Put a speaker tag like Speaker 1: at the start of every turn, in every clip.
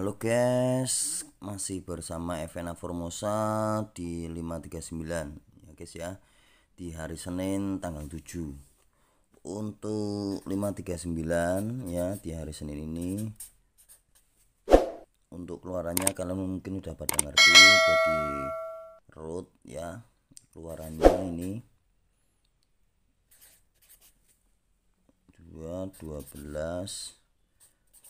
Speaker 1: Halo guys, masih bersama Evena Formosa di 539 ya guys ya Di hari Senin tanggal 7 Untuk 539 ya di hari Senin ini Untuk keluarannya kalau mungkin udah pada ngerti Jadi root ya keluarannya ini 2, 12,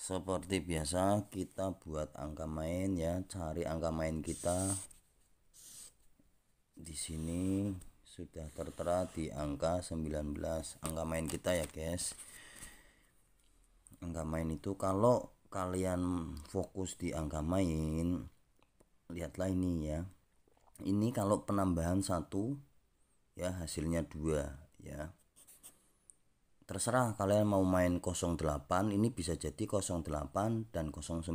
Speaker 1: seperti biasa kita buat angka main ya cari angka main kita di sini sudah tertera di angka 19 angka main kita ya guys angka main itu kalau kalian fokus di angka main lihatlah ini ya ini kalau penambahan satu ya hasilnya dua ya terserah kalian mau main 08 ini bisa jadi 08 dan 09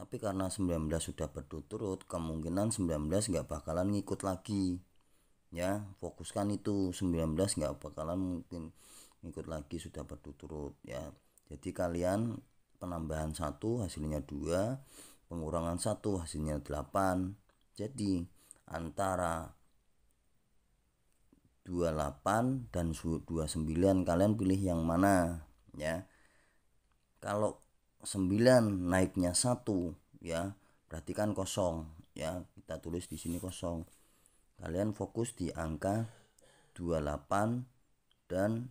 Speaker 1: tapi karena 19 sudah berturut kemungkinan 19 nggak bakalan ngikut lagi ya fokuskan itu 19 nggak bakalan mungkin ngikut lagi sudah berturut ya jadi kalian penambahan satu hasilnya dua pengurangan satu hasilnya 8 jadi antara 28 dan 29 kalian pilih yang mana ya kalau 9 naiknya satu ya berarti kan kosong ya kita tulis di sini kosong kalian fokus di angka 28 dan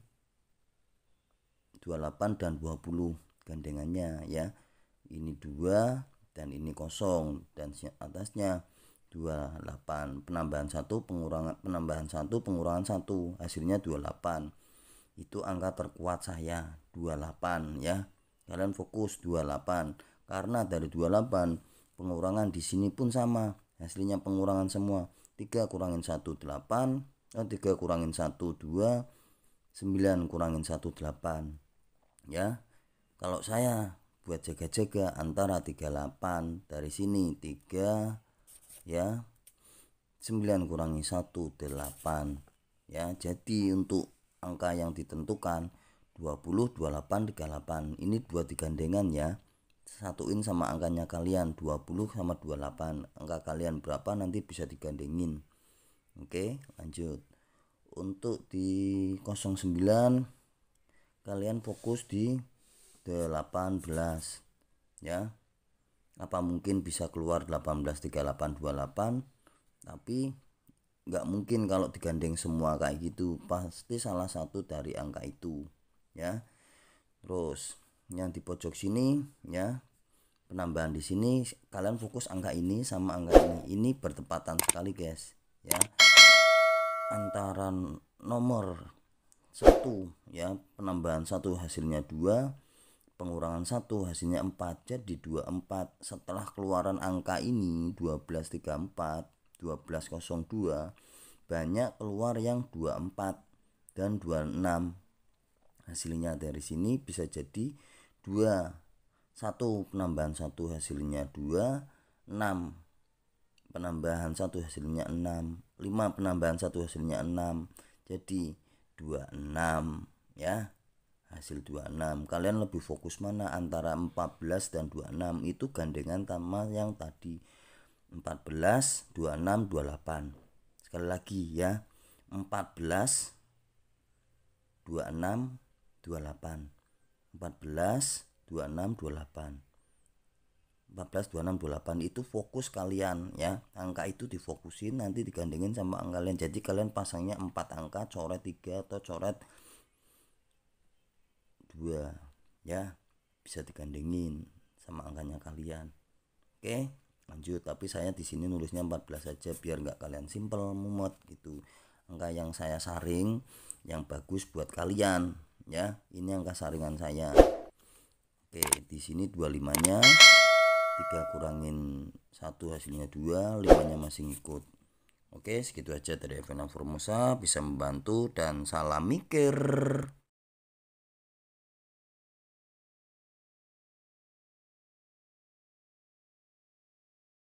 Speaker 1: 28 dan 20 gandengannya ya ini dua dan ini kosong dan atasnya 28 penambahan 1 pengurangan penambahan 1 pengurangan 1 hasilnya 28 itu angka terkuat saya 28 ya kalian fokus 28 karena dari 28 pengurangan di sini pun sama hasilnya pengurangan semua 3 kurangin 1 8 eh, 3 kurangin 1 2 9 kurangin 1 8 ya kalau saya buat jaga-jaga antara 38 dari sini 3 ya 9 kurangi 1 8 ya jadi untuk angka yang ditentukan 20 28 38 ini dua digandengan ya satuin sama angkanya kalian 20 sama 28 angka kalian berapa nanti bisa digandengin oke lanjut untuk di 09 kalian fokus di 18 ya apa mungkin bisa keluar 183828 tapi nggak mungkin kalau digandeng semua kayak gitu pasti salah satu dari angka itu ya terus yang di pojok sini ya penambahan di sini kalian fokus angka ini sama angka ini ini bertepatan sekali guys ya antara nomor satu ya penambahan satu hasilnya dua pengurangan 1 hasilnya 4 jadi 24 setelah keluaran angka ini 1234 1202 banyak keluar yang 24 dan 26 hasilnya dari sini bisa jadi 2 1 penambahan 1 hasilnya 2 6 penambahan 1 hasilnya 6 5 penambahan 1 hasilnya 6 jadi 26 ya hasil 26 kalian lebih fokus mana antara 14 dan 26 itu gandengan sama yang tadi 14 26 28 sekali lagi ya 14 26 28 14 26 28 14 26 28 itu fokus kalian ya angka itu difokusin nanti digandengin sama angka kalian jadi kalian pasangnya 4 angka coret 3 atau coret dua ya bisa digandengin sama angkanya kalian oke lanjut tapi saya di sini nulisnya 14 aja biar nggak kalian simpel mumet gitu angka yang saya saring yang bagus buat kalian ya ini angka saringan saya oke di sini 25 nya tiga kurangin satu hasilnya dua, limanya masih ngikut oke segitu aja dari evan Formosa bisa membantu dan salam mikir